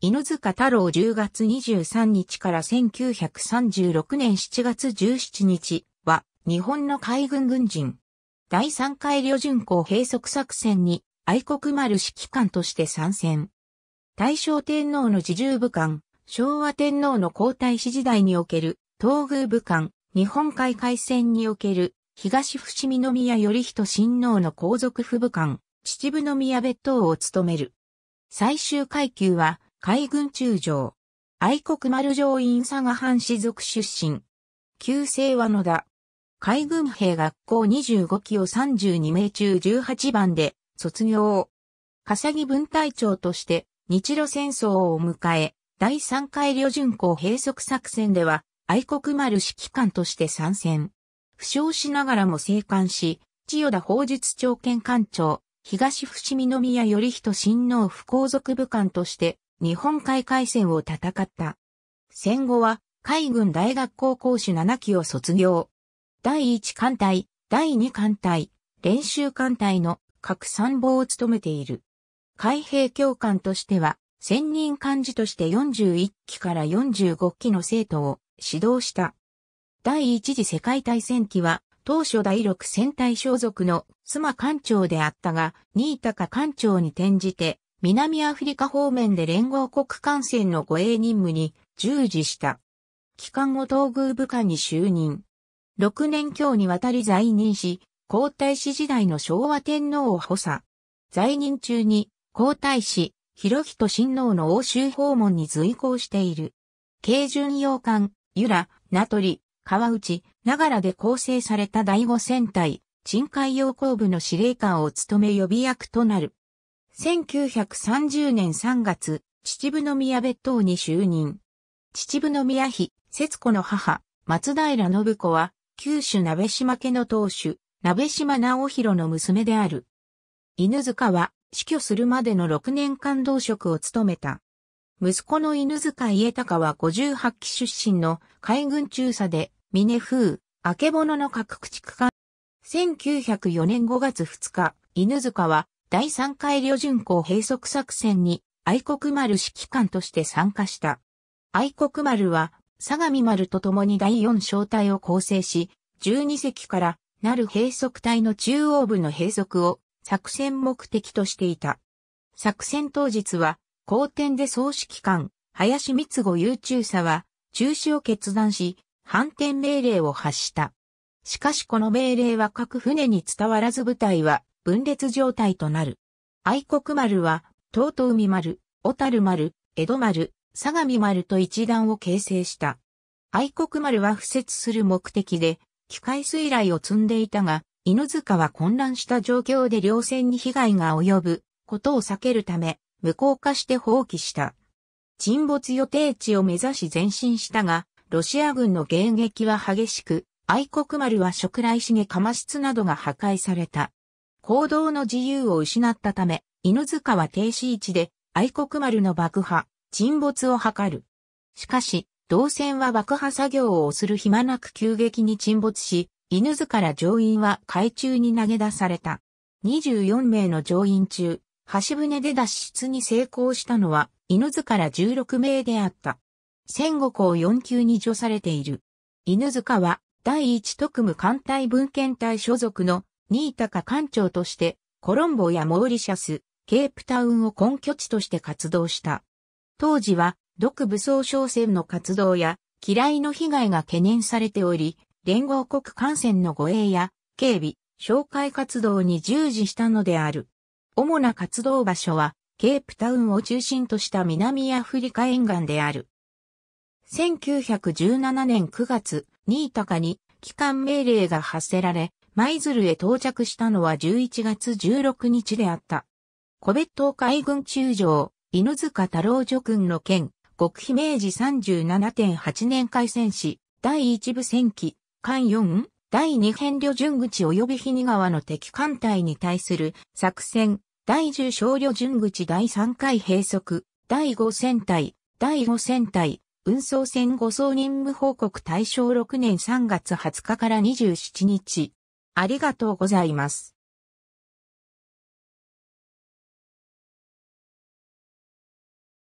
犬塚太郎10月23日から1936年7月17日は日本の海軍軍人。第3回旅順港閉塞作戦に愛国丸指揮官として参戦。大正天皇の自重武官、昭和天皇の皇太子時代における東宮武官、日本海海戦における東伏見宮頼人親王の皇族府武官、秩父宮別当を務める。最終階級は海軍中将。愛国丸上院佐賀藩士族出身。旧姓は野田。海軍兵学校25期を32名中18番で卒業。笠木分隊長として日露戦争を迎え、第3回旅順港閉塞作戦では愛国丸指揮官として参戦。負傷しながらも生還し、千代田法術長兼官長、東伏見宮頼人親王府皇族部官として日本海海戦を戦った。戦後は海軍大学校講師7期を卒業。第1艦隊、第2艦隊、練習艦隊の各参謀を務めている。海兵教官としては、専任幹事として41期から45期の生徒を指導した。第一次世界大戦期は、当初第六戦隊所属の妻艦長であったが、新高艦長に転じて、南アフリカ方面で連合国艦船の護衛任務に従事した。機関後東宮部下に就任。6年強にわたり在任し、皇太子時代の昭和天皇を補佐。在任中に皇太子、広人親王の欧州訪問に随行している。軽巡洋艦、由良、名取、川内、ながらで構成された第五戦隊、沈海洋工部の司令官を務め予備役となる。1930年3月、秩父宮別当に就任。秩父宮妃、節子の母、松平信子は、九州鍋島家の当主、鍋島直弘の娘である。犬塚は、死去するまでの6年間同職を務めた。息子の犬塚家隆は58期出身の海軍中佐で、峰風、明けぼのの各駆逐艦。1904年5月2日、犬塚は第3回旅順港閉塞作戦に愛国丸指揮官として参加した。愛国丸は相模丸と共に第4小隊を構成し、12隻からなる閉塞隊の中央部の閉塞を作戦目的としていた。作戦当日は、後天で総指揮官、林光子優中佐は、中止を決断し、反転命令を発した。しかしこの命令は各船に伝わらず部隊は分裂状態となる。愛国丸は、東都海丸、小樽丸、江戸丸、相模丸と一団を形成した。愛国丸は敷設する目的で、機械水雷を積んでいたが、犬塚は混乱した状況で両船に被害が及ぶことを避けるため、無効化して放棄した。沈没予定地を目指し前進したが、ロシア軍の迎撃は激しく、愛国丸は食雷しげかま室などが破壊された。報道の自由を失ったため、犬塚は停止位置で愛国丸の爆破、沈没を図る。しかし、動船は爆破作業をする暇なく急激に沈没し、犬塚から乗員は海中に投げ出された。24名の乗員中、橋船で脱出に成功したのは、犬塚から16名であった。戦後校4級に除されている。犬塚は、第一特務艦隊文献隊所属の新高艦長として、コロンボやモーリシャス、ケープタウンを根拠地として活動した。当時は、独武装商船の活動や、嫌いの被害が懸念されており、連合国艦船の護衛や、警備、紹介活動に従事したのである。主な活動場所は、ケープタウンを中心とした南アフリカ沿岸である。1917年9月、タカに帰還命令が発せられ、舞鶴へ到着したのは11月16日であった。小別島海軍中将、犬塚太郎助君の件、極秘明治37.8年海戦士、第1部戦記、艦4、第2編旅順口及び日に川の敵艦隊に対する作戦、第10旅順口第3回閉塞、第5戦隊、第5戦隊、運送船護送任務報告大正6年3月20日から27日、ありがとうございます。